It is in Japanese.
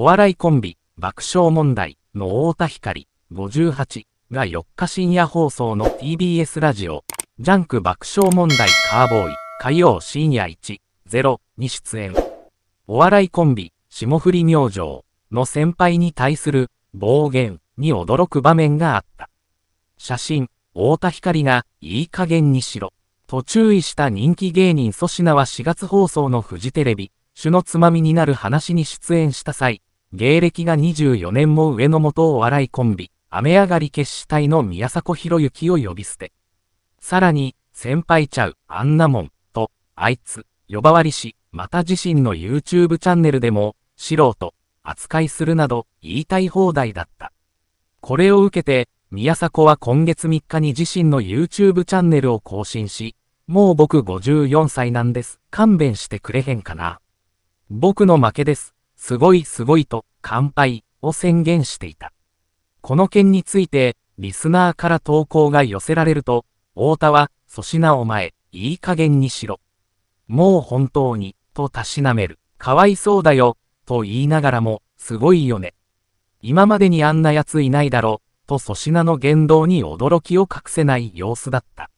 お笑いコンビ、爆笑問題の太田光58が4日深夜放送の TBS ラジオ、ジャンク爆笑問題カーボーイ火曜深夜1-0に出演。お笑いコンビ、霜降り明星の先輩に対する暴言に驚く場面があった。写真、太田光がいい加減にしろ。と注意した人気芸人粗品は4月放送のフジテレビ、主のつまみになる話に出演した際、芸歴が24年も上の元お笑いコンビ、雨上がり決死隊の宮迫博之を呼び捨て。さらに、先輩ちゃう、あんなもん、と、あいつ、呼ばわりし、また自身の YouTube チャンネルでも、素人、扱いするなど、言いたい放題だった。これを受けて、宮迫は今月3日に自身の YouTube チャンネルを更新し、もう僕54歳なんです。勘弁してくれへんかな。僕の負けです。すごいすごいと乾杯を宣言していた。この件について、リスナーから投稿が寄せられると、太田は、粗品お前、いい加減にしろ。もう本当に、とたしなめる。かわいそうだよ、と言いながらも、すごいよね。今までにあんな奴いないだろ、と粗品の言動に驚きを隠せない様子だった。